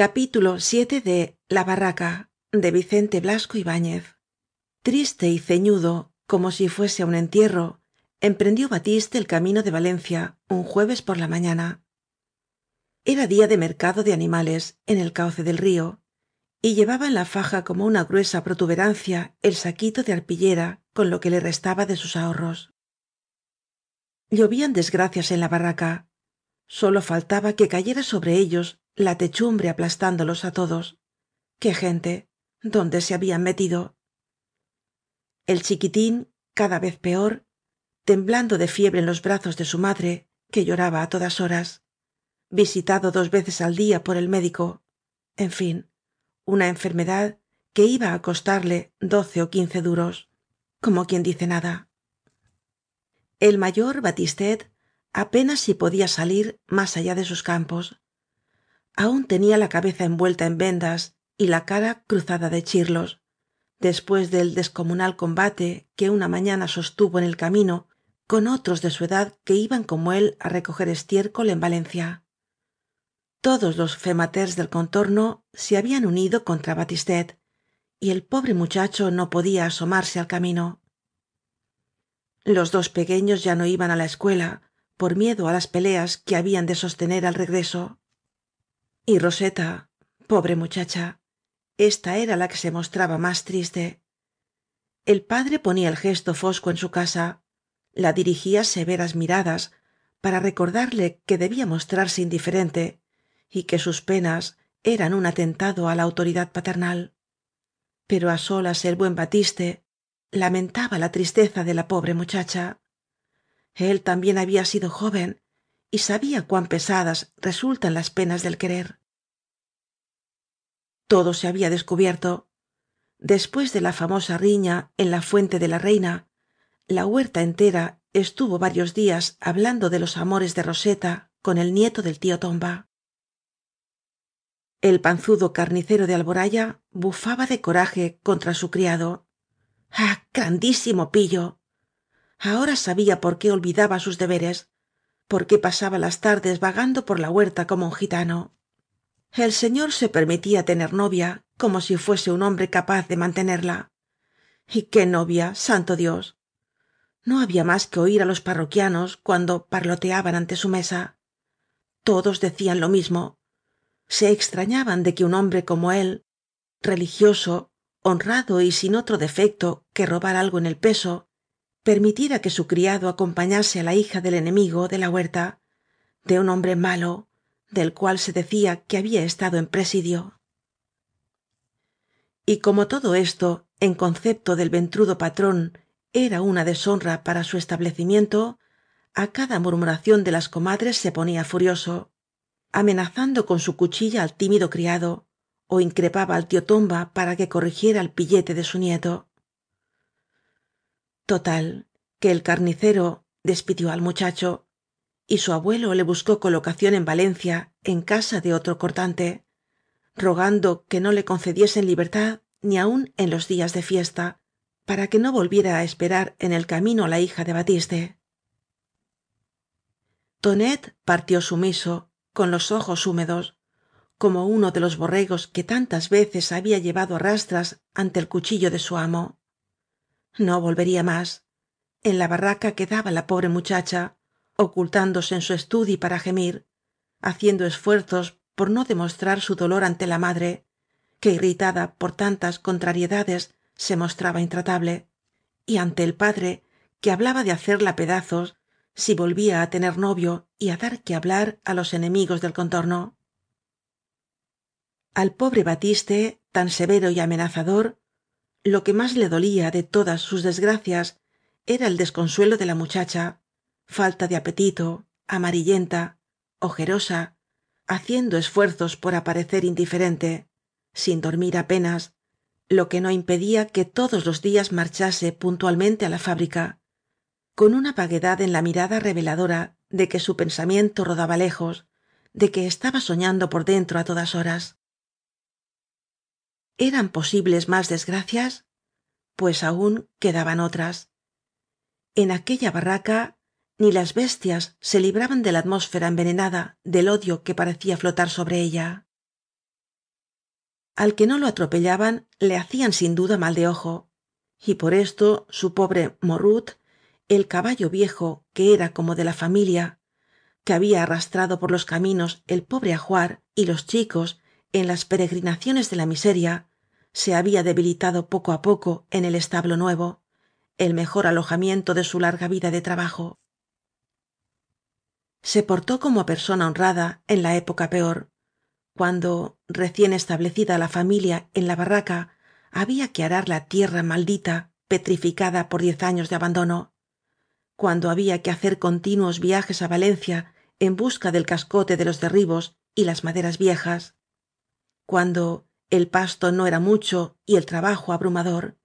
Capítulo de la barraca de vicente blasco ibáñez triste y ceñudo como si fuese a un entierro emprendió batiste el camino de valencia un jueves por la mañana era día de mercado de animales en el cauce del río y llevaba en la faja como una gruesa protuberancia el saquito de arpillera con lo que le restaba de sus ahorros llovían desgracias en la barraca sólo faltaba que cayera sobre ellos la techumbre aplastándolos a todos qué gente dónde se habían metido el chiquitín cada vez peor temblando de fiebre en los brazos de su madre que lloraba a todas horas visitado dos veces al día por el médico en fin una enfermedad que iba a costarle doce o quince duros como quien dice nada el mayor batistet apenas si podía salir más allá de sus campos aún tenía la cabeza envuelta en vendas y la cara cruzada de chirlos después del descomunal combate que una mañana sostuvo en el camino con otros de su edad que iban como él a recoger estiércol en valencia todos los fematers del contorno se habían unido contra batistet y el pobre muchacho no podía asomarse al camino los dos pequeños ya no iban a la escuela por miedo a las peleas que habían de sostener al regreso y roseta pobre muchacha esta era la que se mostraba más triste el padre ponía el gesto fosco en su casa la dirigía severas miradas para recordarle que debía mostrarse indiferente y que sus penas eran un atentado a la autoridad paternal pero a solas el buen batiste lamentaba la tristeza de la pobre muchacha él también había sido joven y sabía cuán pesadas resultan las penas del querer todo se había descubierto después de la famosa riña en la fuente de la reina la huerta entera estuvo varios días hablando de los amores de roseta con el nieto del tío tomba el panzudo carnicero de alboraya bufaba de coraje contra su criado ah grandísimo pillo ahora sabía por qué olvidaba sus deberes por qué pasaba las tardes vagando por la huerta como un gitano el señor se permitía tener novia como si fuese un hombre capaz de mantenerla y qué novia santo dios no había más que oír a los parroquianos cuando parloteaban ante su mesa todos decían lo mismo se extrañaban de que un hombre como él religioso honrado y sin otro defecto que robar algo en el peso permitiera que su criado acompañase a la hija del enemigo de la huerta de un hombre malo del cual se decía que había estado en presidio y como todo esto en concepto del ventrudo patrón era una deshonra para su establecimiento a cada murmuración de las comadres se ponía furioso amenazando con su cuchilla al tímido criado o increpaba al tío tomba para que corrigiera el pillete de su nieto total que el carnicero despidió al muchacho y su abuelo le buscó colocación en valencia en casa de otro cortante rogando que no le concediesen libertad ni aun en los días de fiesta para que no volviera a esperar en el camino la hija de batiste tonet partió sumiso con los ojos húmedos como uno de los borregos que tantas veces había llevado á rastras ante el cuchillo de su amo no volvería más en la barraca quedaba la pobre muchacha ocultándose en su estudi para gemir haciendo esfuerzos por no demostrar su dolor ante la madre que irritada por tantas contrariedades se mostraba intratable y ante el padre que hablaba de hacerla pedazos si volvía a tener novio y a dar que hablar a los enemigos del contorno al pobre batiste tan severo y amenazador lo que más le dolía de todas sus desgracias era el desconsuelo de la muchacha falta de apetito amarillenta ojerosa haciendo esfuerzos por aparecer indiferente sin dormir apenas lo que no impedía que todos los días marchase puntualmente a la fábrica con una vaguedad en la mirada reveladora de que su pensamiento rodaba lejos de que estaba soñando por dentro a todas horas eran posibles más desgracias pues aún quedaban otras en aquella barraca ni las bestias se libraban de la atmósfera envenenada del odio que parecía flotar sobre ella al que no lo atropellaban le hacían sin duda mal de ojo y por esto su pobre morrut el caballo viejo que era como de la familia que había arrastrado por los caminos el pobre ajuar y los chicos en las peregrinaciones de la miseria se había debilitado poco a poco en el establo nuevo el mejor alojamiento de su larga vida de trabajo se portó como persona honrada en la época peor cuando recién establecida la familia en la barraca había que arar la tierra maldita petrificada por diez años de abandono cuando había que hacer continuos viajes a valencia en busca del cascote de los derribos y las maderas viejas cuando el pasto no era mucho y el trabajo abrumador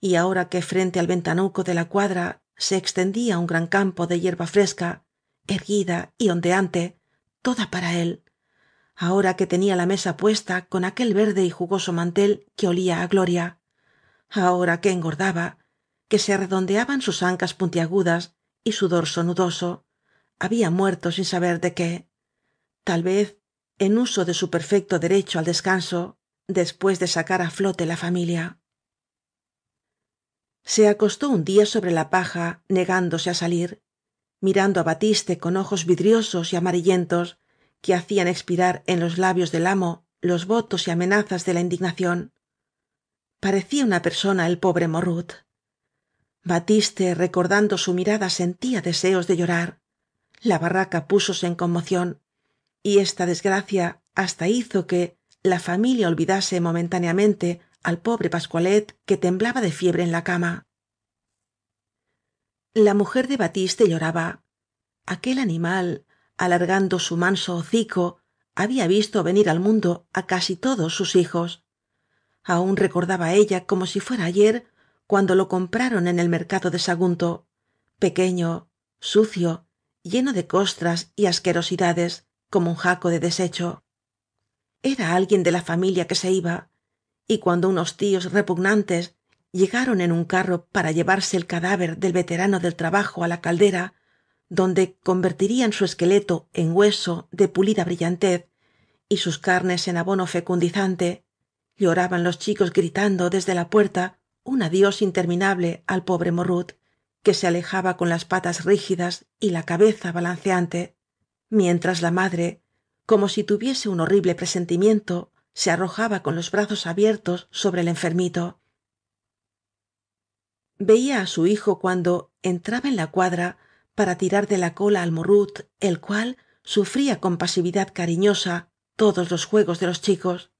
y ahora que frente al ventanuco de la cuadra se extendía un gran campo de hierba fresca erguida y ondeante toda para él ahora que tenía la mesa puesta con aquel verde y jugoso mantel que olía a gloria ahora que engordaba que se redondeaban sus ancas puntiagudas y su dorso nudoso había muerto sin saber de qué tal vez en uso de su perfecto derecho al descanso después de sacar a flote la familia se acostó un día sobre la paja negándose a salir mirando á batiste con ojos vidriosos y amarillentos que hacían expirar en los labios del amo los votos y amenazas de la indignación parecía una persona el pobre morrut batiste recordando su mirada sentía deseos de llorar la barraca púsose en conmoción y esta desgracia hasta hizo que la familia olvidase momentáneamente al pobre pascualet que temblaba de fiebre en la cama la mujer de batiste lloraba aquel animal alargando su manso hocico había visto venir al mundo á casi todos sus hijos aún recordaba ella como si fuera ayer cuando lo compraron en el mercado de sagunto pequeño sucio lleno de costras y asquerosidades como un jaco de desecho era alguien de la familia que se iba y cuando unos tíos repugnantes llegaron en un carro para llevarse el cadáver del veterano del trabajo á la caldera donde convertirían su esqueleto en hueso de pulida brillantez y sus carnes en abono fecundizante lloraban los chicos gritando desde la puerta un adiós interminable al pobre morrut que se alejaba con las patas rígidas y la cabeza balanceante mientras la madre como si tuviese un horrible presentimiento se arrojaba con los brazos abiertos sobre el enfermito veía a su hijo cuando entraba en la cuadra para tirar de la cola al morrut el cual sufría con pasividad cariñosa todos los juegos de los chicos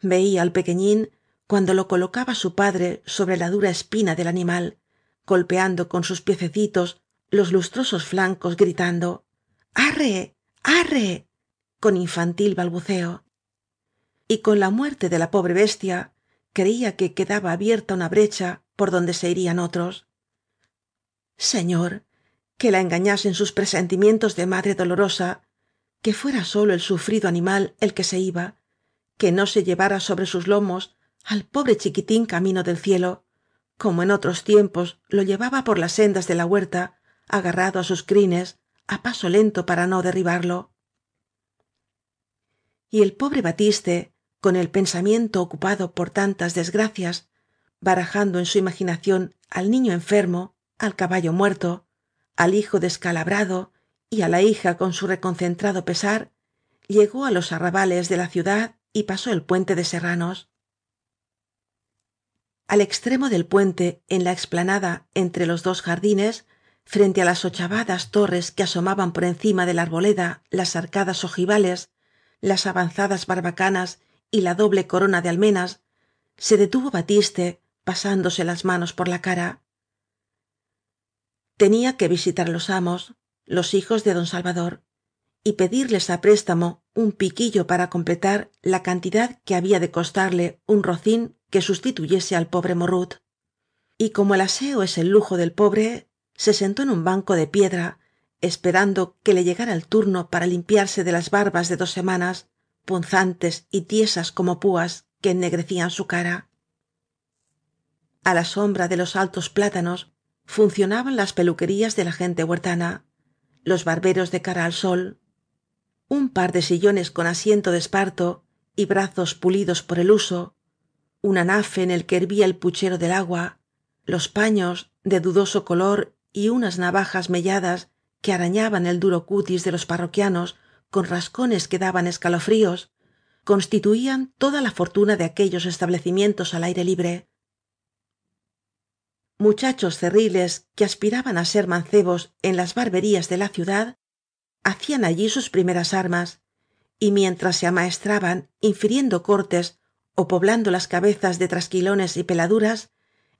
veía al pequeñín cuando lo colocaba su padre sobre la dura espina del animal golpeando con sus piececitos los lustrosos flancos gritando arre arre con infantil balbuceo y con la muerte de la pobre bestia creía que quedaba abierta una brecha por donde se irían otros señor que la engañasen sus presentimientos de madre dolorosa que fuera sólo el sufrido animal el que se iba que no se llevara sobre sus lomos al pobre chiquitín camino del cielo como en otros tiempos lo llevaba por las sendas de la huerta agarrado a sus crines a paso lento para no derribarlo y el pobre batiste con el pensamiento ocupado por tantas desgracias barajando en su imaginación al niño enfermo al caballo muerto al hijo descalabrado y a la hija con su reconcentrado pesar llegó a los arrabales de la ciudad y pasó el puente de serranos al extremo del puente en la explanada entre los dos jardines frente a las ochavadas torres que asomaban por encima de la arboleda las arcadas ojivales las avanzadas barbacanas y la doble corona de almenas se detuvo batiste pasándose las manos por la cara tenía que visitar los amos los hijos de don salvador y pedirles a préstamo un piquillo para completar la cantidad que había de costarle un rocín que sustituyese al pobre morrut y como el aseo es el lujo del pobre se sentó en un banco de piedra esperando que le llegara el turno para limpiarse de las barbas de dos semanas punzantes y tiesas como púas que ennegrecían su cara a la sombra de los altos plátanos funcionaban las peluquerías de la gente huertana los barberos de cara al sol un par de sillones con asiento de esparto y brazos pulidos por el uso un anafe en el que hervía el puchero del agua los paños de dudoso color y unas navajas melladas que arañaban el duro cutis de los parroquianos con rascones que daban escalofríos constituían toda la fortuna de aquellos establecimientos al aire libre muchachos cerriles que aspiraban á ser mancebos en las barberías de la ciudad hacían allí sus primeras armas y mientras se amaestraban infiriendo cortes o poblando las cabezas de trasquilones y peladuras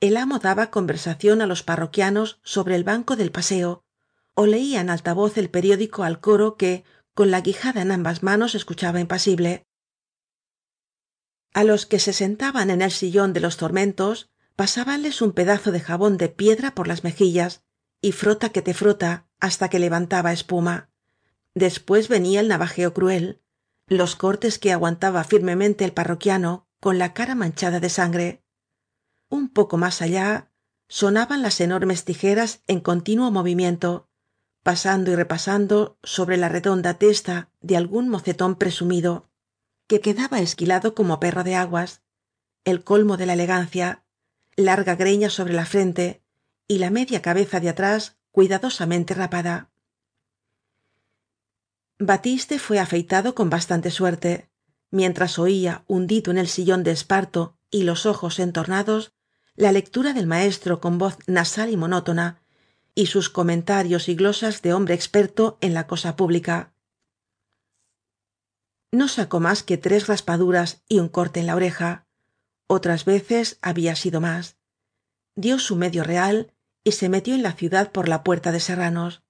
el amo daba conversación a los parroquianos sobre el banco del paseo o leía en alta voz el periódico al coro que con la guijada en ambas manos escuchaba impasible a los que se sentaban en el sillón de los tormentos pasábanles un pedazo de jabón de piedra por las mejillas y frota que te frota hasta que levantaba espuma después venía el navajeo cruel los cortes que aguantaba firmemente el parroquiano con la cara manchada de sangre un poco más allá sonaban las enormes tijeras en continuo movimiento pasando y repasando sobre la redonda testa de algún mocetón presumido que quedaba esquilado como perro de aguas el colmo de la elegancia larga greña sobre la frente y la media cabeza de atrás cuidadosamente rapada batiste fue afeitado con bastante suerte mientras oía hundido en el sillón de esparto y los ojos entornados la lectura del maestro con voz nasal y monótona y sus comentarios y glosas de hombre experto en la cosa pública no sacó más que tres raspaduras y un corte en la oreja otras veces había sido más Dio su medio real y se metió en la ciudad por la puerta de serranos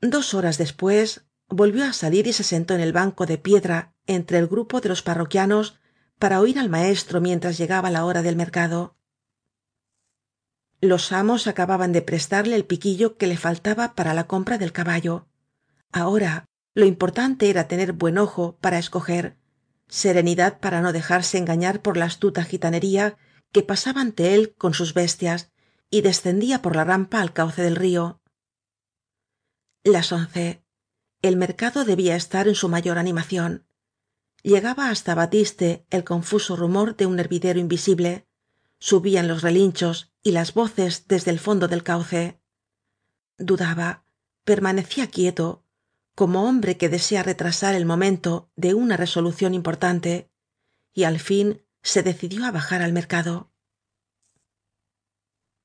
dos horas después volvió a salir y se sentó en el banco de piedra entre el grupo de los parroquianos para oír al maestro mientras llegaba la hora del mercado los amos acababan de prestarle el piquillo que le faltaba para la compra del caballo ahora lo importante era tener buen ojo para escoger serenidad para no dejarse engañar por la astuta gitanería que pasaba ante él con sus bestias y descendía por la rampa al cauce del río las once el mercado debía estar en su mayor animación llegaba hasta batiste el confuso rumor de un hervidero invisible subían los relinchos y las voces desde el fondo del cauce dudaba permanecía quieto como hombre que desea retrasar el momento de una resolución importante y al fin se decidió a bajar al mercado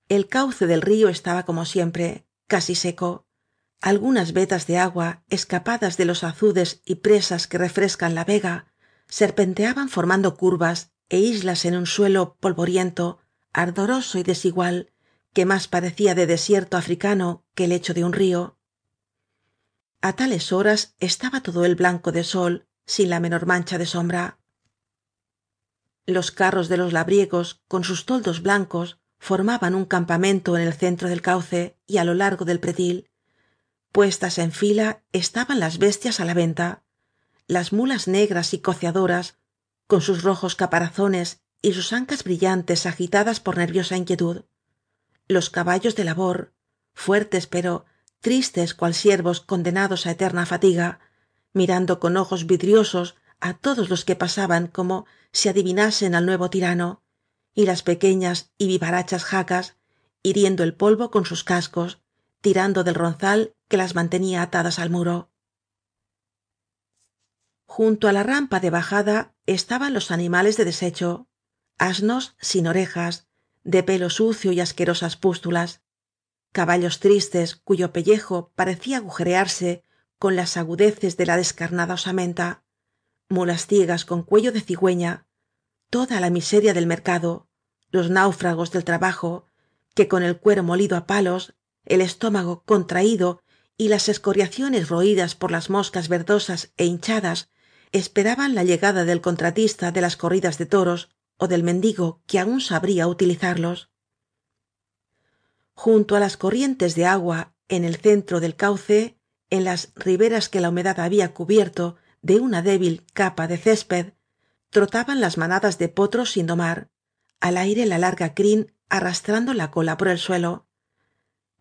el cauce del río estaba como siempre casi seco algunas vetas de agua escapadas de los azudes y presas que refrescan la vega serpenteaban formando curvas e islas en un suelo polvoriento ardoroso y desigual que más parecía de desierto africano que el hecho de un río a tales horas estaba todo el blanco de sol sin la menor mancha de sombra los carros de los labriegos con sus toldos blancos formaban un campamento en el centro del cauce y a lo largo del pretil puestas en fila estaban las bestias a la venta las mulas negras y coceadoras con sus rojos caparazones y sus ancas brillantes agitadas por nerviosa inquietud los caballos de labor fuertes pero tristes cual siervos condenados a eterna fatiga mirando con ojos vidriosos a todos los que pasaban como si adivinasen al nuevo tirano y las pequeñas y vivarachas jacas hiriendo el polvo con sus cascos tirando del ronzal que las mantenía atadas al muro junto a la rampa de bajada estaban los animales de desecho asnos sin orejas de pelo sucio y asquerosas pústulas caballos tristes cuyo pellejo parecía agujerearse con las agudeces de la descarnada osamenta mulas ciegas con cuello de cigüeña toda la miseria del mercado los náufragos del trabajo que con el cuero molido a palos el estómago contraído y las escoriaciones roídas por las moscas verdosas é e hinchadas esperaban la llegada del contratista de las corridas de toros ó del mendigo que aún sabría utilizarlos junto á las corrientes de agua en el centro del cauce en las riberas que la humedad había cubierto de una débil capa de césped trotaban las manadas de potros sin domar al aire la larga crin arrastrando la cola por el suelo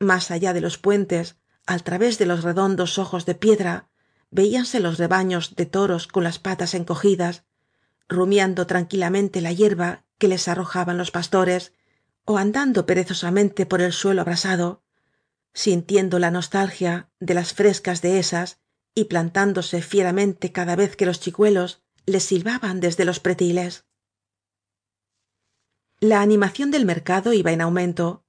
más allá de los puentes al través de los redondos ojos de piedra veíanse los rebaños de toros con las patas encogidas rumiando tranquilamente la hierba que les arrojaban los pastores o andando perezosamente por el suelo abrasado sintiendo la nostalgia de las frescas dehesas y plantándose fieramente cada vez que los chicuelos les silbaban desde los pretiles la animación del mercado iba en aumento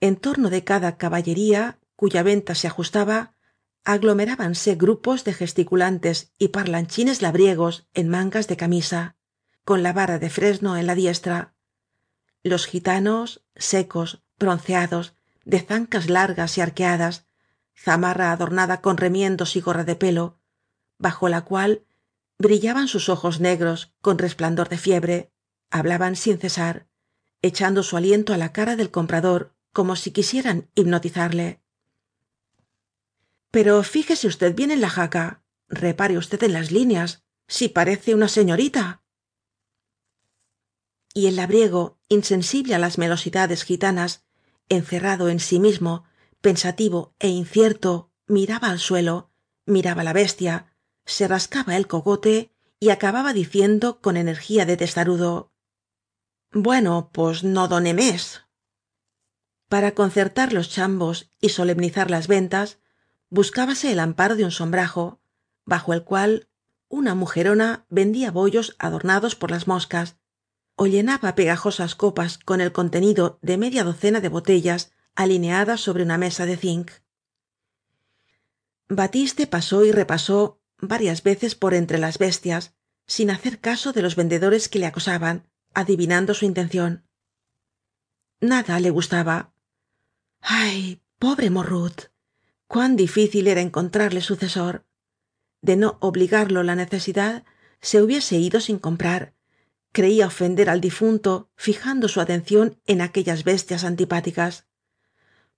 en torno de cada caballería cuya venta se ajustaba aglomerábanse grupos de gesticulantes y parlanchines labriegos en mangas de camisa con la vara de fresno en la diestra los gitanos secos bronceados de zancas largas y arqueadas zamarra adornada con remiendos y gorra de pelo bajo la cual brillaban sus ojos negros con resplandor de fiebre hablaban sin cesar echando su aliento a la cara del comprador como si quisieran hipnotizarle pero fíjese usted bien en la jaca repare usted en las líneas si parece una señorita y el labriego insensible a las melosidades gitanas encerrado en sí mismo pensativo e incierto miraba al suelo miraba la bestia se rascaba el cogote y acababa diciendo con energía de testarudo bueno pues no doné mes para concertar los chambos y solemnizar las ventas buscábase el amparo de un sombrajo bajo el cual una mujerona vendía bollos adornados por las moscas o llenaba pegajosas copas con el contenido de media docena de botellas alineadas sobre una mesa de zinc batiste pasó y repasó varias veces por entre las bestias sin hacer caso de los vendedores que le acosaban adivinando su intención nada le gustaba ay pobre morrut cuán difícil era encontrarle sucesor de no obligarlo la necesidad se hubiese ido sin comprar creía ofender al difunto fijando su atención en aquellas bestias antipáticas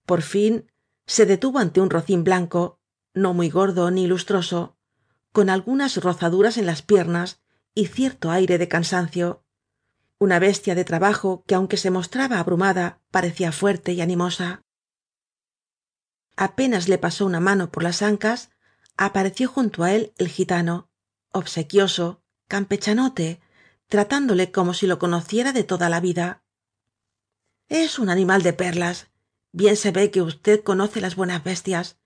por fin se detuvo ante un rocín blanco no muy gordo ni lustroso con algunas rozaduras en las piernas y cierto aire de cansancio una bestia de trabajo que aunque se mostraba abrumada parecía fuerte y animosa apenas le pasó una mano por las ancas apareció junto a él el gitano obsequioso campechanote tratándole como si lo conociera de toda la vida es un animal de perlas bien se ve que usted conoce las buenas bestias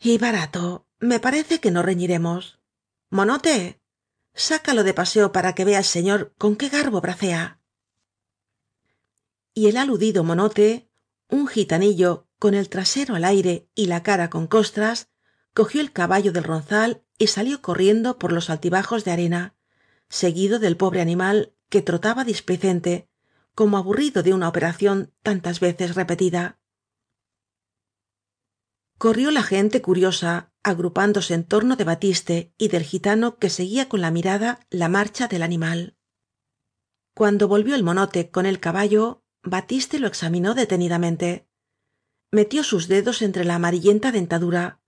y barato me parece que no reñiremos monote sácalo de paseo para que vea el señor con qué garbo bracea y el aludido monote un gitanillo con el trasero al aire y la cara con costras cogió el caballo del ronzal y salió corriendo por los altibajos de arena seguido del pobre animal que trotaba displicente como aburrido de una operación tantas veces repetida corrió la gente curiosa agrupándose en torno de batiste y del gitano que seguía con la mirada la marcha del animal cuando volvió el monote con el caballo batiste lo examinó detenidamente metió sus dedos entre la amarillenta dentadura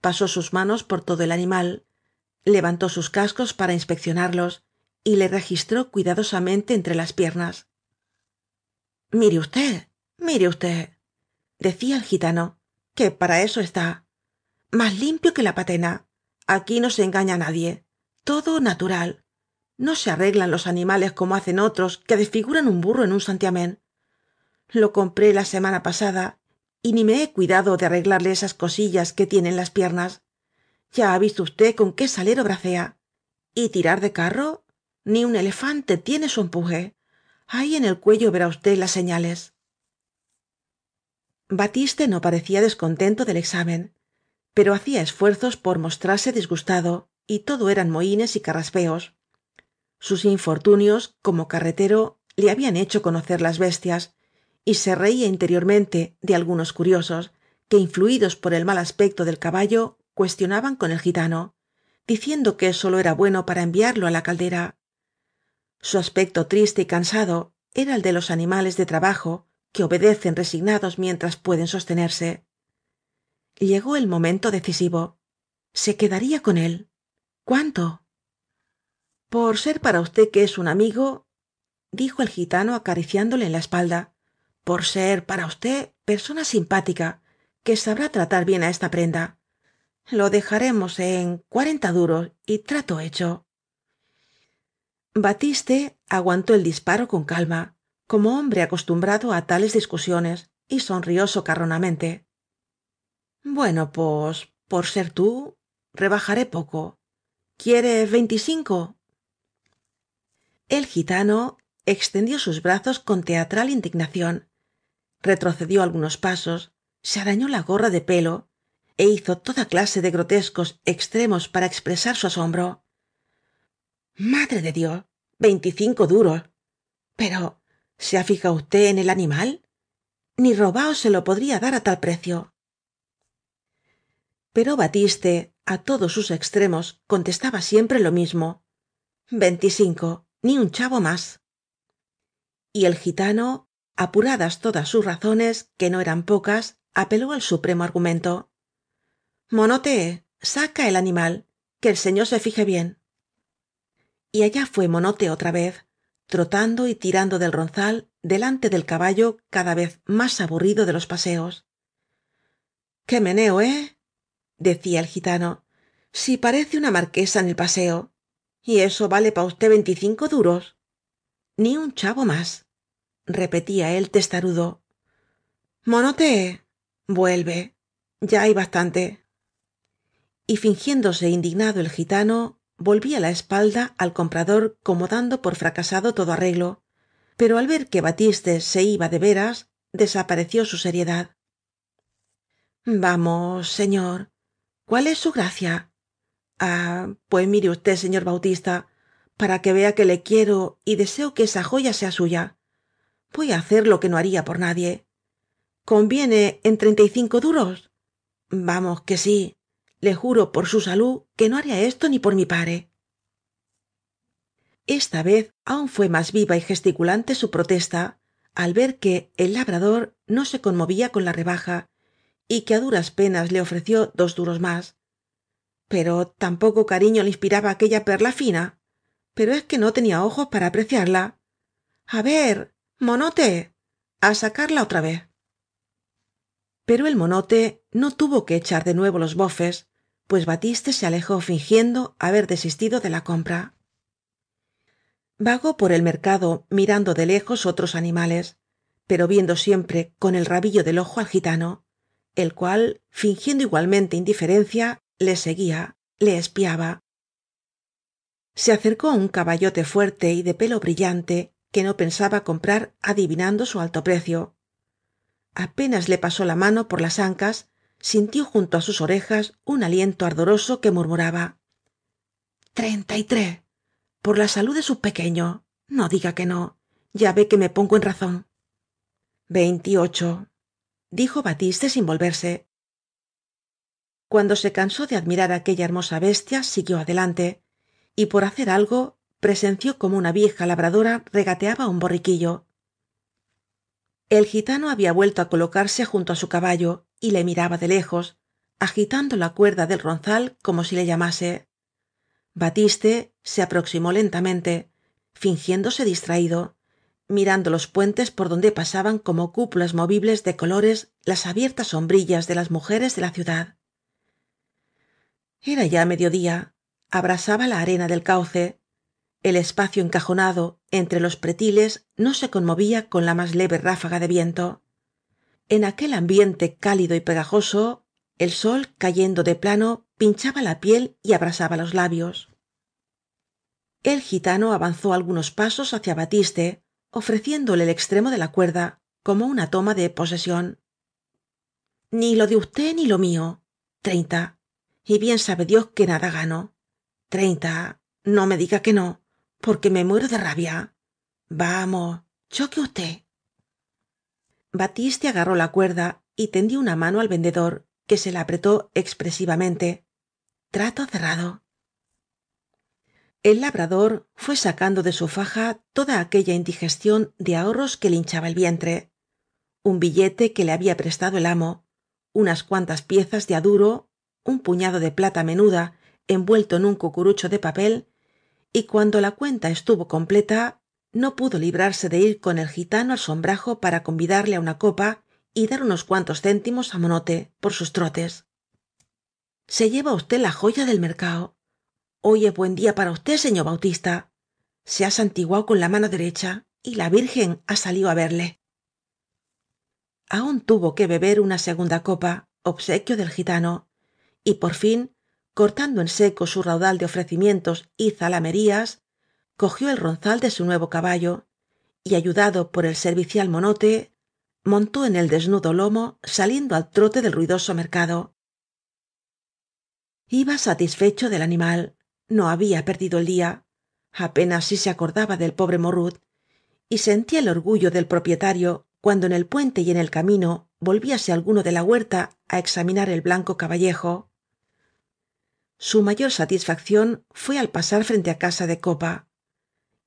pasó sus manos por todo el animal levantó sus cascos para inspeccionarlos y le registró cuidadosamente entre las piernas mire usted mire usted decía el gitano que para eso está más limpio que la patena aquí no se engaña nadie todo natural no se arreglan los animales como hacen otros que desfiguran un burro en un santiamén lo compré la semana pasada y ni me he cuidado de arreglarle esas cosillas que tienen las piernas ya ha visto usted con qué salero bracea y tirar de carro ni un elefante tiene su empuje ahí en el cuello verá usted las señales batiste no parecía descontento del examen pero hacía esfuerzos por mostrarse disgustado y todo eran mohines y carraspeos sus infortunios como carretero le habían hecho conocer las bestias y se reía interiormente de algunos curiosos que influidos por el mal aspecto del caballo cuestionaban con el gitano diciendo que sólo era bueno para enviarlo a la caldera su aspecto triste y cansado era el de los animales de trabajo que obedecen resignados mientras pueden sostenerse llegó el momento decisivo se quedaría con él cuánto por ser para usted que es un amigo dijo el gitano acariciándole en la espalda por ser para usted persona simpática que sabrá tratar bien a esta prenda lo dejaremos en cuarenta duros y trato hecho batiste aguantó el disparo con calma como hombre acostumbrado a tales discusiones y sonrió socarronamente bueno pues, por ser tú rebajaré poco ¿Quiere veinticinco el gitano extendió sus brazos con teatral indignación retrocedió algunos pasos se arañó la gorra de pelo e hizo toda clase de grotescos extremos para expresar su asombro madre de dios veinticinco duros pero se ha fijado usted en el animal ni robado se lo podría dar a tal precio pero batiste a todos sus extremos contestaba siempre lo mismo veinticinco ni un chavo más y el gitano apuradas todas sus razones que no eran pocas apeló al supremo argumento monote saca el animal que el señor se fije bien y allá fue monote otra vez trotando y tirando del ronzal delante del caballo cada vez más aburrido de los paseos qué meneo eh decía el gitano si parece una marquesa en el paseo y eso vale para usted veinticinco duros ni un chavo más repetía él testarudo monote vuelve ya hay bastante y fingiéndose indignado el gitano volvía la espalda al comprador como dando por fracasado todo arreglo pero al ver que batiste se iba de veras desapareció su seriedad vamos señor cuál es su gracia ah pues mire usted señor bautista para que vea que le quiero y deseo que esa joya sea suya voy a hacer lo que no haría por nadie conviene en treinta y cinco duros vamos que sí le juro por su salud que no haré esto ni por mi pare esta vez aún fue más viva y gesticulante su protesta al ver que el labrador no se conmovía con la rebaja y que a duras penas le ofreció dos duros más pero tampoco cariño le inspiraba aquella perla fina pero es que no tenía ojos para apreciarla a ver monote a sacarla otra vez pero el monote no tuvo que echar de nuevo los bofes pues batiste se alejó fingiendo haber desistido de la compra vagó por el mercado mirando de lejos otros animales pero viendo siempre con el rabillo del ojo al gitano el cual fingiendo igualmente indiferencia le seguía le espiaba se acercó á un caballote fuerte y de pelo brillante que no pensaba comprar adivinando su alto precio apenas le pasó la mano por las ancas sintió junto a sus orejas un aliento ardoroso que murmuraba treinta y tres por la salud de su pequeño no diga que no ya ve que me pongo en razón veintiocho dijo batiste sin volverse cuando se cansó de admirar aquella hermosa bestia siguió adelante y por hacer algo presenció como una vieja labradora regateaba un borriquillo el gitano había vuelto a colocarse junto a su caballo y le miraba de lejos agitando la cuerda del ronzal como si le llamase batiste se aproximó lentamente fingiéndose distraído mirando los puentes por donde pasaban como cúpulas movibles de colores las abiertas sombrillas de las mujeres de la ciudad era ya mediodía abrasaba la arena del cauce el espacio encajonado entre los pretiles no se conmovía con la más leve ráfaga de viento en aquel ambiente cálido y pegajoso el sol cayendo de plano pinchaba la piel y abrasaba los labios el gitano avanzó algunos pasos hacia batiste ofreciéndole el extremo de la cuerda como una toma de posesión ni lo de usted ni lo mío treinta y bien sabe dios que nada gano treinta no me diga que no porque me muero de rabia vamos choque usted batiste agarró la cuerda y tendió una mano al vendedor que se la apretó expresivamente trato cerrado el labrador fué sacando de su faja toda aquella indigestión de ahorros que le hinchaba el vientre un billete que le había prestado el amo unas cuantas piezas de aduro, un puñado de plata menuda envuelto en un cucurucho de papel y cuando la cuenta estuvo completa no pudo librarse de ir con el gitano al sombrajo para convidarle a una copa y dar unos cuantos céntimos a monote por sus trotes se lleva usted la joya del mercado hoy es buen día para usted señor bautista se ha santiguado con la mano derecha y la virgen ha salido a verle aún tuvo que beber una segunda copa obsequio del gitano y por fin cortando en seco su raudal de ofrecimientos y zalamerías cogió el ronzal de su nuevo caballo y ayudado por el servicial monote montó en el desnudo lomo saliendo al trote del ruidoso mercado iba satisfecho del animal no había perdido el día apenas si se acordaba del pobre morrut y sentía el orgullo del propietario cuando en el puente y en el camino volvíase alguno de la huerta a examinar el blanco caballejo su mayor satisfacción fué al pasar frente a casa de copa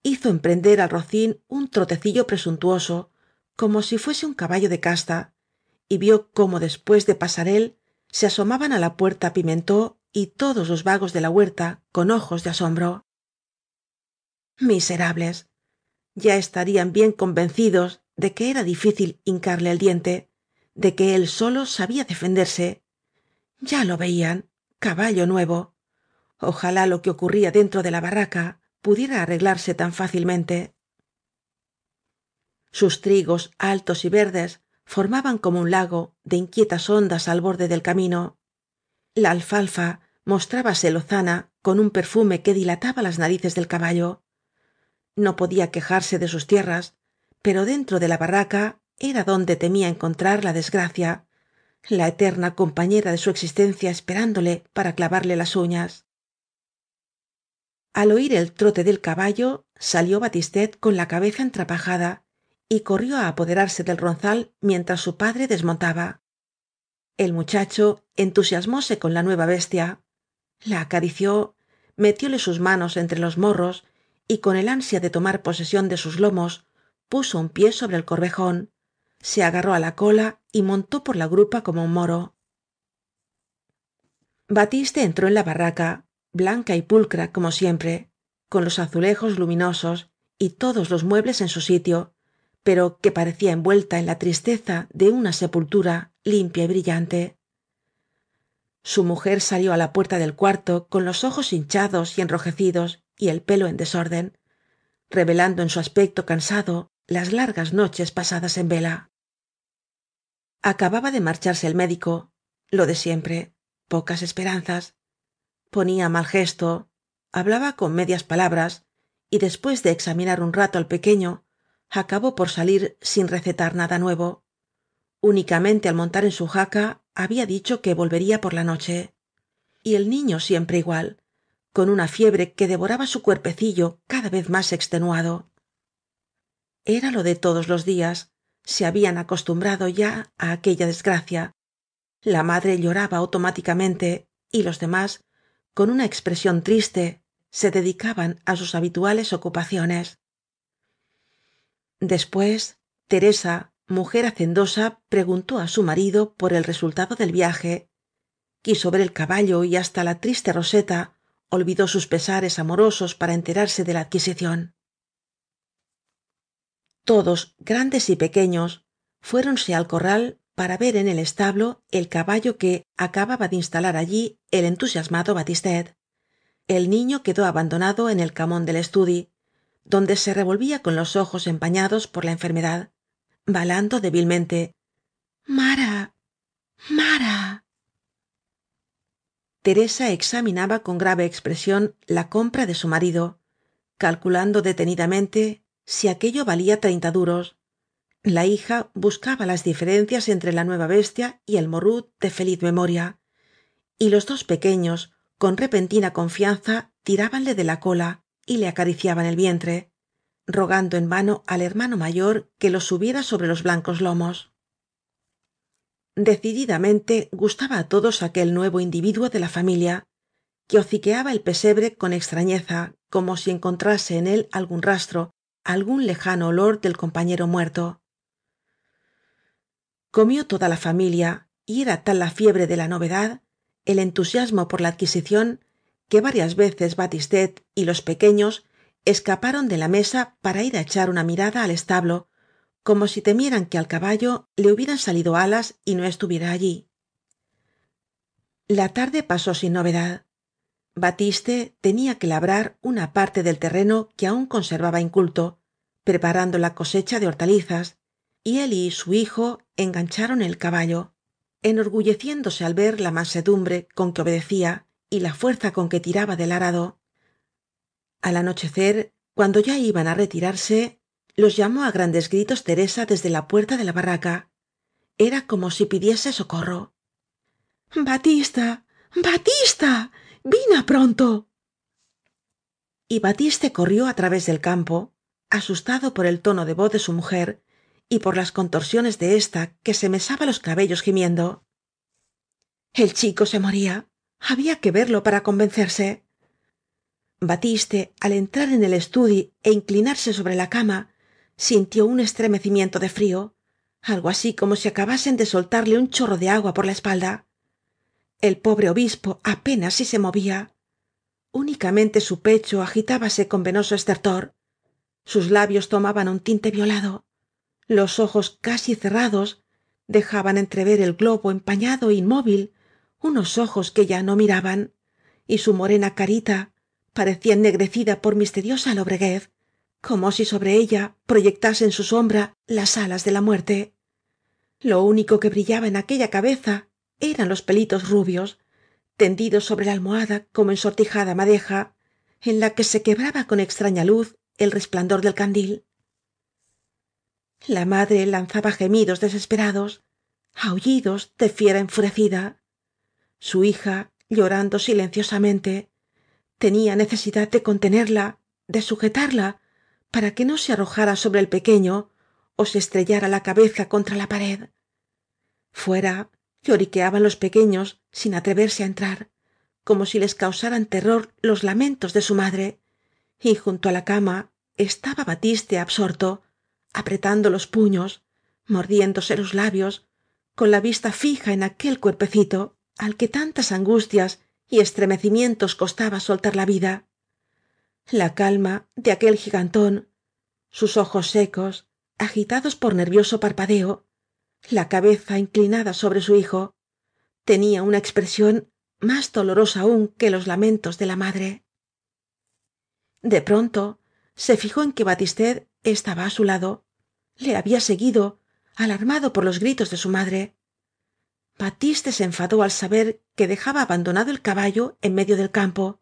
hizo emprender al rocín un trotecillo presuntuoso como si fuese un caballo de casta y vio cómo después de pasar él se asomaban a la puerta pimentó y todos los vagos de la huerta con ojos de asombro miserables ya estarían bien convencidos de que era difícil hincarle el diente de que él solo sabía defenderse ya lo veían caballo nuevo ojalá lo que ocurría dentro de la barraca pudiera arreglarse tan fácilmente sus trigos altos y verdes formaban como un lago de inquietas ondas al borde del camino la alfalfa mostrábase lozana con un perfume que dilataba las narices del caballo no podía quejarse de sus tierras pero dentro de la barraca era donde temía encontrar la desgracia la eterna compañera de su existencia esperándole para clavarle las uñas al oír el trote del caballo salió batistet con la cabeza entrapajada y corrió a apoderarse del ronzal mientras su padre desmontaba el muchacho entusiasmóse con la nueva bestia la acarició metióle sus manos entre los morros y con el ansia de tomar posesión de sus lomos puso un pie sobre el corvejón se agarró a la cola y montó por la grupa como un moro batiste entró en la barraca blanca y pulcra como siempre con los azulejos luminosos y todos los muebles en su sitio pero que parecía envuelta en la tristeza de una sepultura limpia y brillante su mujer salió a la puerta del cuarto con los ojos hinchados y enrojecidos y el pelo en desorden revelando en su aspecto cansado las largas noches pasadas en vela acababa de marcharse el médico lo de siempre pocas esperanzas ponía mal gesto hablaba con medias palabras y después de examinar un rato al pequeño acabó por salir sin recetar nada nuevo únicamente al montar en su jaca había dicho que volvería por la noche y el niño siempre igual con una fiebre que devoraba su cuerpecillo cada vez más extenuado era lo de todos los días se habían acostumbrado ya a aquella desgracia la madre lloraba automáticamente y los demás con una expresión triste se dedicaban a sus habituales ocupaciones después teresa mujer hacendosa preguntó a su marido por el resultado del viaje quiso ver el caballo y hasta la triste roseta olvidó sus pesares amorosos para enterarse de la adquisición todos grandes y pequeños fuéronse al corral para ver en el establo el caballo que acababa de instalar allí el entusiasmado batistet el niño quedó abandonado en el camón del estudi donde se revolvía con los ojos empañados por la enfermedad balando débilmente mara mara teresa examinaba con grave expresión la compra de su marido calculando detenidamente si aquello valía treinta duros la hija buscaba las diferencias entre la nueva bestia y el morrut de feliz memoria y los dos pequeños con repentina confianza tirábanle de la cola y le acariciaban el vientre rogando en vano al hermano mayor que los subiera sobre los blancos lomos decididamente gustaba a todos aquel nuevo individuo de la familia que hociqueaba el pesebre con extrañeza como si encontrase en él algún rastro algún lejano olor del compañero muerto comió toda la familia y era tal la fiebre de la novedad el entusiasmo por la adquisición que varias veces batistet y los pequeños escaparon de la mesa para ir a echar una mirada al establo como si temieran que al caballo le hubieran salido alas y no estuviera allí la tarde pasó sin novedad batiste tenía que labrar una parte del terreno que aún conservaba inculto preparando la cosecha de hortalizas y él y su hijo engancharon el caballo enorgulleciéndose al ver la mansedumbre con que obedecía y la fuerza con que tiraba del arado al anochecer cuando ya iban á retirarse los llamó a grandes gritos teresa desde la puerta de la barraca era como si pidiese socorro batista batista vina pronto y batiste corrió á través del campo asustado por el tono de voz de su mujer y por las contorsiones de ésta que se mesaba los cabellos gimiendo el chico se moría había que verlo para convencerse batiste al entrar en el estudi e inclinarse sobre la cama sintió un estremecimiento de frío algo así como si acabasen de soltarle un chorro de agua por la espalda el pobre obispo apenas si se movía únicamente su pecho agitábase con venoso estertor sus labios tomaban un tinte violado los ojos casi cerrados dejaban entrever el globo empañado é inmóvil unos ojos que ya no miraban y su morena carita parecía ennegrecida por misteriosa lobreguez como si sobre ella proyectasen su sombra las alas de la muerte lo único que brillaba en aquella cabeza eran los pelitos rubios tendidos sobre la almohada como ensortijada madeja en la que se quebraba con extraña luz el resplandor del candil la madre lanzaba gemidos desesperados aullidos de fiera enfurecida su hija llorando silenciosamente tenía necesidad de contenerla de sujetarla para que no se arrojara sobre el pequeño o se estrellara la cabeza contra la pared fuera lloriqueaban los pequeños sin atreverse a entrar como si les causaran terror los lamentos de su madre y junto a la cama estaba batiste absorto apretando los puños mordiéndose los labios con la vista fija en aquel cuerpecito al que tantas angustias y estremecimientos costaba soltar la vida la calma de aquel gigantón sus ojos secos agitados por nervioso parpadeo la cabeza inclinada sobre su hijo tenía una expresión más dolorosa aún que los lamentos de la madre de pronto se fijó en que batistet estaba a su lado le había seguido alarmado por los gritos de su madre batiste se enfadó al saber que dejaba abandonado el caballo en medio del campo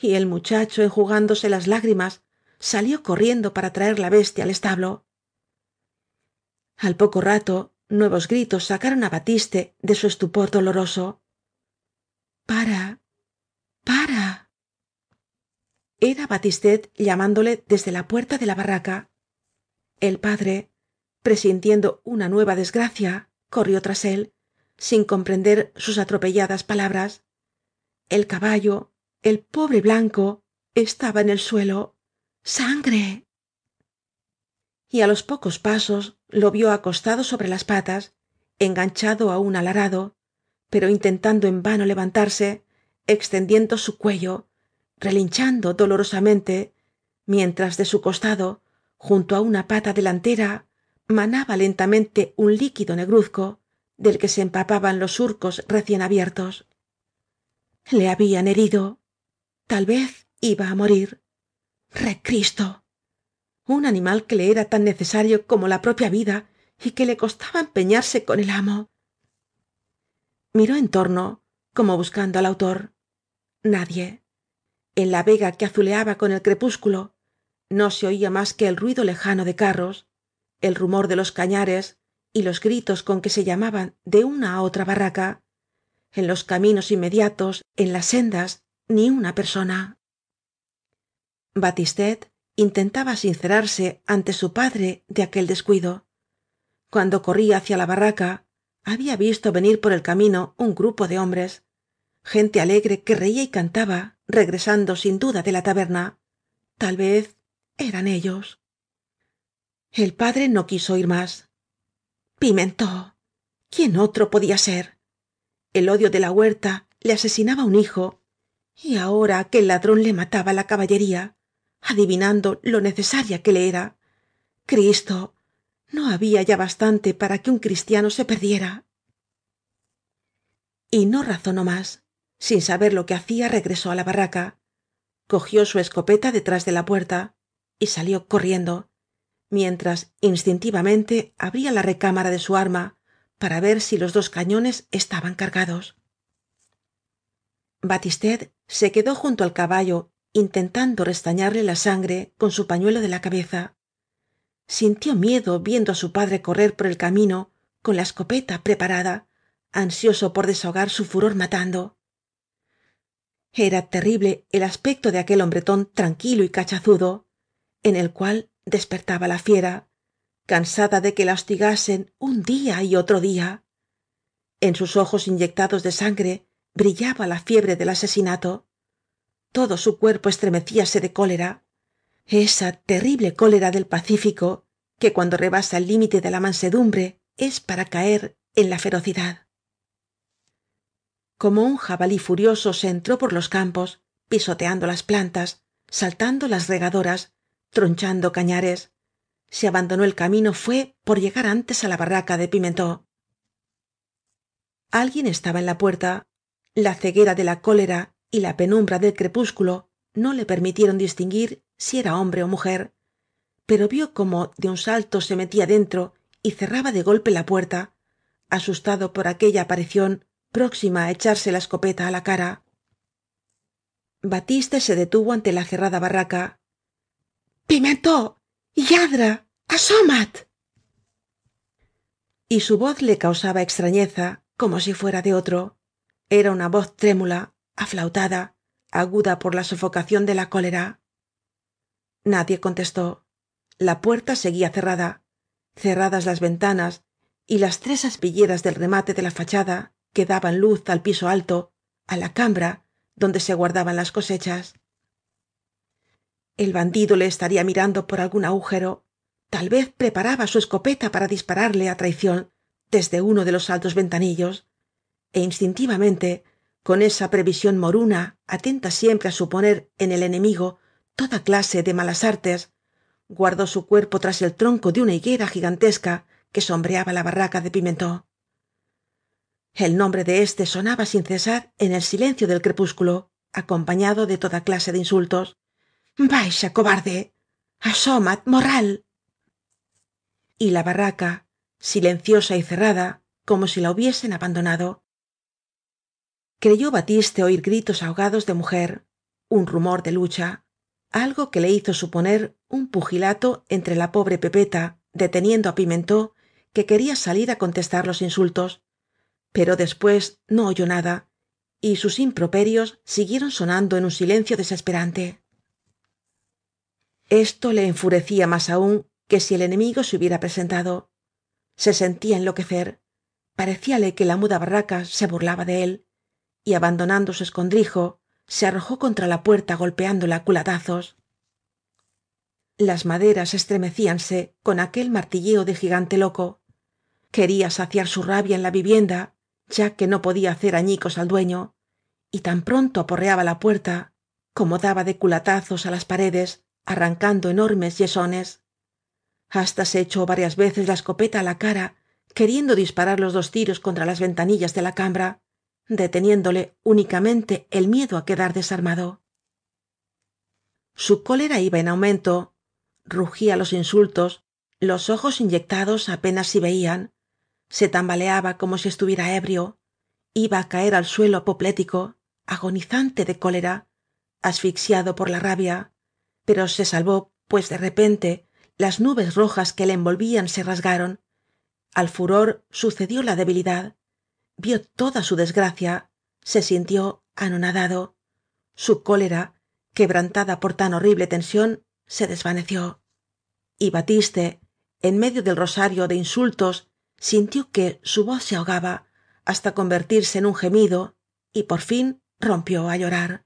y el muchacho enjugándose las lágrimas salió corriendo para traer la bestia al establo al poco rato nuevos gritos sacaron a batiste de su estupor doloroso para para era batistet llamándole desde la puerta de la barraca el padre presintiendo una nueva desgracia corrió tras él sin comprender sus atropelladas palabras el caballo el pobre blanco estaba en el suelo sangre y a los pocos pasos lo vio acostado sobre las patas enganchado a un alarado pero intentando en vano levantarse extendiendo su cuello relinchando dolorosamente mientras de su costado junto a una pata delantera manaba lentamente un líquido negruzco del que se empapaban los surcos recién abiertos le habían herido tal vez iba a morir recristo un animal que le era tan necesario como la propia vida y que le costaba empeñarse con el amo miró en torno como buscando al autor nadie en la vega que azuleaba con el crepúsculo no se oía más que el ruido lejano de carros el rumor de los cañares y los gritos con que se llamaban de una a otra barraca en los caminos inmediatos en las sendas ni una persona batistet intentaba sincerarse ante su padre de aquel descuido cuando corría hacia la barraca había visto venir por el camino un grupo de hombres gente alegre que reía y cantaba regresando sin duda de la taberna tal vez eran ellos el padre no quiso ir más pimentó quién otro podía ser el odio de la huerta le asesinaba un hijo y ahora aquel ladrón le mataba la caballería adivinando lo necesaria que le era cristo no había ya bastante para que un cristiano se perdiera y no razonó más sin saber lo que hacía regresó a la barraca cogió su escopeta detrás de la puerta y salió corriendo mientras instintivamente abría la recámara de su arma para ver si los dos cañones estaban cargados batistet se quedó junto al caballo intentando restañarle la sangre con su pañuelo de la cabeza sintió miedo viendo a su padre correr por el camino con la escopeta preparada ansioso por desahogar su furor matando era terrible el aspecto de aquel hombretón tranquilo y cachazudo en el cual despertaba la fiera cansada de que la hostigasen un día y otro día en sus ojos inyectados de sangre brillaba la fiebre del asesinato todo su cuerpo estremecíase de cólera esa terrible cólera del pacífico que cuando rebasa el límite de la mansedumbre es para caer en la ferocidad como un jabalí furioso se entró por los campos pisoteando las plantas saltando las regadoras tronchando cañares Se abandonó el camino fué por llegar antes a la barraca de pimentó alguien estaba en la puerta la ceguera de la cólera y la penumbra del crepúsculo no le permitieron distinguir si era hombre o mujer pero vio cómo de un salto se metía dentro y cerraba de golpe la puerta asustado por aquella aparición próxima a echarse la escopeta a la cara batiste se detuvo ante la cerrada barraca pimentó ¡Yadra! ¡Asómat! y su voz le causaba extrañeza como si fuera de otro era una voz trémula aflautada aguda por la sofocación de la cólera nadie contestó la puerta seguía cerrada cerradas las ventanas y las tres aspilleras del remate de la fachada que daban luz al piso alto a la cambra donde se guardaban las cosechas el bandido le estaría mirando por algún agujero tal vez preparaba su escopeta para dispararle a traición desde uno de los altos ventanillos e instintivamente con esa previsión moruna atenta siempre a suponer en el enemigo toda clase de malas artes guardó su cuerpo tras el tronco de una higuera gigantesca que sombreaba la barraca de pimentó el nombre de éste sonaba sin cesar en el silencio del crepúsculo acompañado de toda clase de insultos vaya cobarde asómat morral y la barraca silenciosa y cerrada como si la hubiesen abandonado creyó batiste oír gritos ahogados de mujer un rumor de lucha algo que le hizo suponer un pugilato entre la pobre pepeta deteniendo a pimentó que quería salir a contestar los insultos pero después no oyó nada y sus improperios siguieron sonando en un silencio desesperante esto le enfurecía más aún que si el enemigo se hubiera presentado se sentía enloquecer parecíale que la muda barraca se burlaba de él y abandonando su escondrijo se arrojó contra la puerta golpeándola a culatazos las maderas estremecíanse con aquel martilleo de gigante loco quería saciar su rabia en la vivienda ya que no podía hacer añicos al dueño y tan pronto aporreaba la puerta como daba de culatazos a las paredes arrancando enormes yesones hasta se echó varias veces la escopeta a la cara queriendo disparar los dos tiros contra las ventanillas de la cambra deteniéndole únicamente el miedo a quedar desarmado su cólera iba en aumento rugía los insultos los ojos inyectados apenas si veían se tambaleaba como si estuviera ebrio iba a caer al suelo apoplético agonizante de cólera asfixiado por la rabia pero se salvó pues de repente las nubes rojas que le envolvían se rasgaron al furor sucedió la debilidad Vio toda su desgracia se sintió anonadado su cólera quebrantada por tan horrible tensión se desvaneció y batiste en medio del rosario de insultos sintió que su voz se ahogaba hasta convertirse en un gemido y por fin rompió a llorar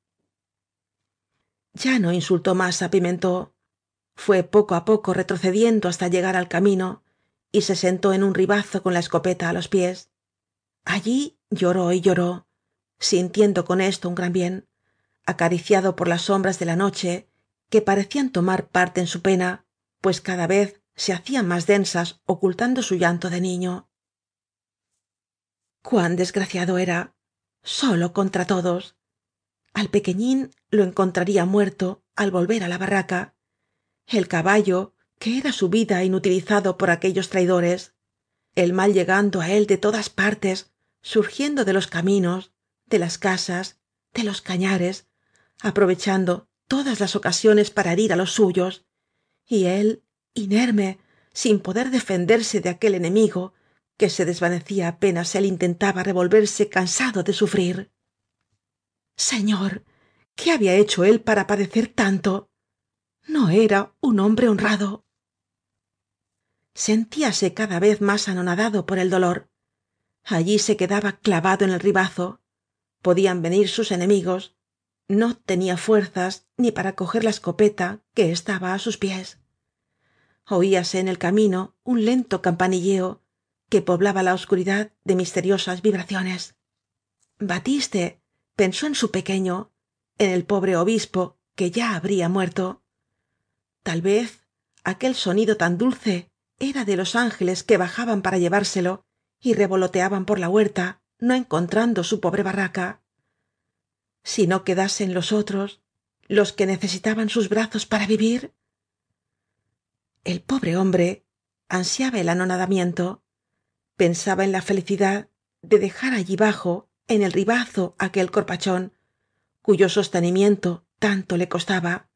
ya no insultó más a pimentó fué poco á poco retrocediendo hasta llegar al camino y se sentó en un ribazo con la escopeta á los pies allí lloró y lloró sintiendo con esto un gran bien acariciado por las sombras de la noche que parecían tomar parte en su pena pues cada vez se hacían más densas ocultando su llanto de niño cuán desgraciado era solo contra todos al pequeñín lo encontraría muerto al volver á la barraca el caballo que era su vida inutilizado por aquellos traidores el mal llegando á él de todas partes surgiendo de los caminos de las casas de los cañares aprovechando todas las ocasiones para herir á los suyos y él inerme sin poder defenderse de aquel enemigo que se desvanecía apenas él intentaba revolverse cansado de sufrir señor qué había hecho él para padecer tanto no era un hombre honrado sentíase cada vez más anonadado por el dolor allí se quedaba clavado en el ribazo podían venir sus enemigos no tenía fuerzas ni para coger la escopeta que estaba a sus pies oíase en el camino un lento campanilleo que poblaba la oscuridad de misteriosas vibraciones batiste pensó en su pequeño en el pobre obispo que ya habría muerto tal vez aquel sonido tan dulce era de los ángeles que bajaban para llevárselo y revoloteaban por la huerta no encontrando su pobre barraca si no quedasen los otros los que necesitaban sus brazos para vivir el pobre hombre ansiaba el anonadamiento pensaba en la felicidad de dejar allí bajo en el ribazo aquel corpachón cuyo sostenimiento tanto le costaba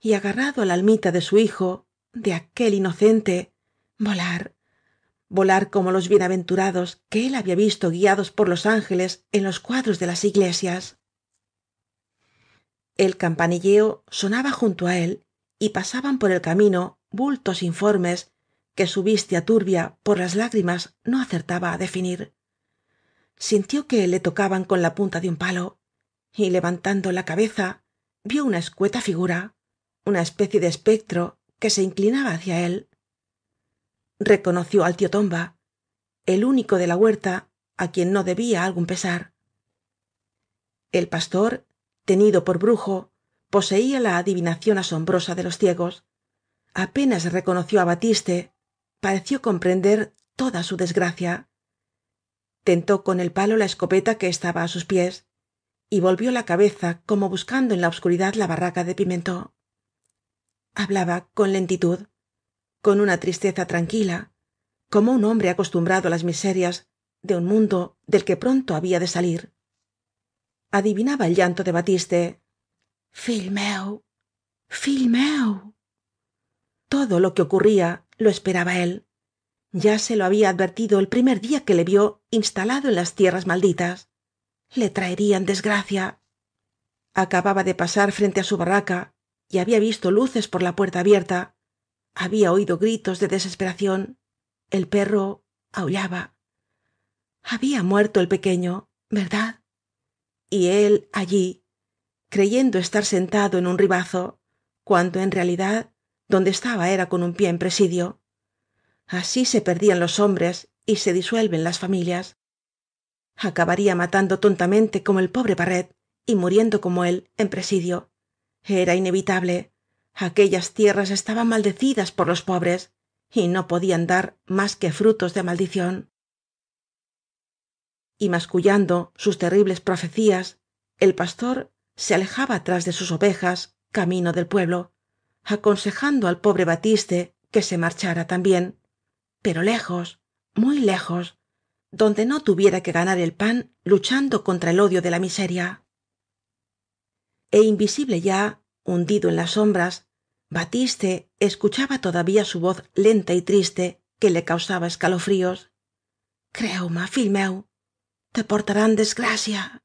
y agarrado a la almita de su hijo de aquel inocente volar volar como los bienaventurados que él había visto guiados por los ángeles en los cuadros de las iglesias el campanilleo sonaba junto a él y pasaban por el camino bultos informes que su vista turbia por las lágrimas no acertaba a definir sintió que le tocaban con la punta de un palo y levantando la cabeza vio una escueta figura una especie de espectro que se inclinaba hacia él reconoció al tío tomba el único de la huerta a quien no debía algún pesar el pastor tenido por brujo poseía la adivinación asombrosa de los ciegos apenas reconoció a batiste pareció comprender toda su desgracia tentó con el palo la escopeta que estaba a sus pies y volvió la cabeza como buscando en la obscuridad la barraca de pimentó hablaba con lentitud con una tristeza tranquila como un hombre acostumbrado a las miserias de un mundo del que pronto había de salir adivinaba el llanto de batiste Filmeu, meu todo lo que ocurría lo esperaba él ya se lo había advertido el primer día que le vio instalado en las tierras malditas le traerían desgracia acababa de pasar frente a su barraca y había visto luces por la puerta abierta había oído gritos de desesperación el perro aullaba había muerto el pequeño verdad y él allí creyendo estar sentado en un ribazo cuando en realidad donde estaba era con un pie en presidio así se perdían los hombres y se disuelven las familias acabaría matando tontamente como el pobre barret y muriendo como él en presidio era inevitable aquellas tierras estaban maldecidas por los pobres y no podían dar más que frutos de maldición y mascullando sus terribles profecías el pastor se alejaba tras de sus ovejas camino del pueblo aconsejando al pobre batiste que se marchara también pero lejos muy lejos donde no tuviera que ganar el pan luchando contra el odio de la miseria e invisible ya hundido en las sombras batiste escuchaba todavía su voz lenta y triste que le causaba escalofríos creuma fill meu te portarán desgracia